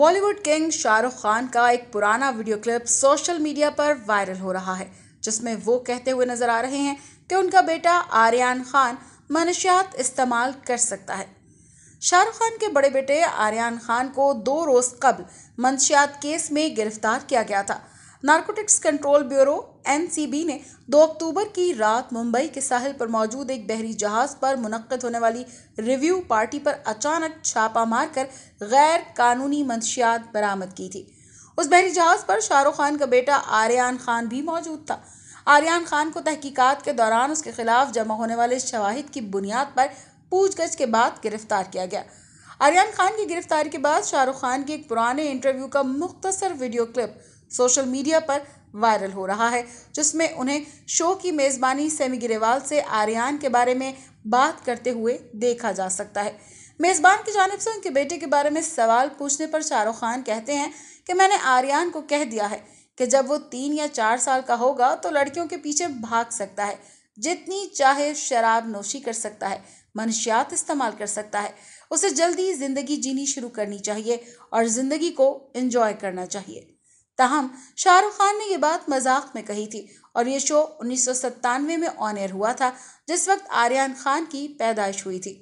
Bollywood king Shahrukh Khan का एक पुराना वीडियो क्लिप सोशल मीडिया पर वायरल हो रहा है जिसमें वो कहते हुए नजर आ रहे हैं कि उनका बेटा आर्यन खान मनशियात इस्तेमाल कर सकता है शाहरुख खान के बड़े बेटे आर्यन खान को दो रोज कबल मनशियात केस में गिरफ्तार किया गया था नारकोटिक्स कंट्रोल ब्यूरो एनसीबी ने 2 अक्टूबर की रात मुंबई के साहिल पर मौजूद एक बहरी जहाज पर मुनद होने वाली रिव्यू पार्टी पर अचानक छापा मारकर गैर कानूनी मंशियात बरामद की थी उस बहरी जहाज पर शाहरुख खान का बेटा आर्यन खान भी मौजूद था आर्यन खान को तहकीकात के दौरान उसके खिलाफ जमा होने वाले शवाहिद की बुनियाद पर पूछगछ के बाद गिरफ्तार किया गया आर्यन खान की गिरफ्तारी के बाद शाहरुख खान के एक पुराने इंटरव्यू का मुख्तसर वीडियो क्लिप सोशल मीडिया पर वायरल हो रहा है जिसमें उन्हें शो की मेज़बानी सेमी गिरेवाल से आर्यन के बारे में बात करते हुए देखा जा सकता है मेज़बान की जानब से उनके बेटे के बारे में सवाल पूछने पर शाहरुख खान कहते हैं कि मैंने आर्यन को कह दिया है कि जब वो तीन या चार साल का होगा तो लड़कियों के पीछे भाग सकता है जितनी चाहे शराब नोशी कर सकता है मनशियात इस्तेमाल कर सकता है उसे जल्दी ज़िंदगी जीनी शुरू करनी चाहिए और ज़िंदगी को इन्जॉय करना चाहिए ताहम शाहरुख खान ने यह बात मजाक में कही थी और ये शो उन्नीस सौ सत्तानवे में ऑन एयर हुआ था जिस वक्त आर्यन खान की पैदाइश हुई थी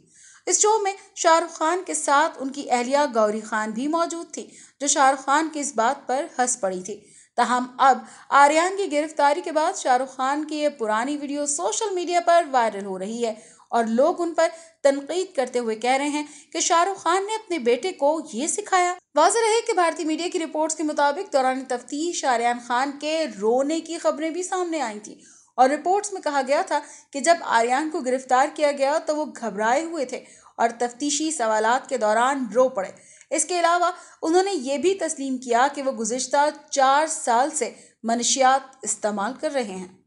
इस शो में शाहरुख खान के साथ उनकी अहलिया गौरी खान भी मौजूद थी जो शाहरुख खान की इस बात पर हंस पड़ी थी तहम अब आर्यन की गिरफ्तारी के बाद शाहरुख खान की ये पुरानी वीडियो सोशल मीडिया पर वायरल हो रही है और लोग उन पर तनकीद करते हुए कह रहे हैं कि शाहरुख खान ने अपने बेटे को ये सिखाया वाजह रहे कि भारतीय मीडिया की रिपोर्ट्स के मुताबिक दौरान तफ्तीश आर्यन खान के रोने की खबरें भी सामने आई थी और रिपोर्ट्स में कहा गया था कि जब आर्यन को गिरफ्तार किया गया तो वो घबराए हुए थे और तफ्तीशी सवाल के दौरान रो पड़े इसके अलावा उन्होंने ये भी तस्लीम किया कि वो गुज्त चार साल से मनशियात इस्तेमाल कर रहे हैं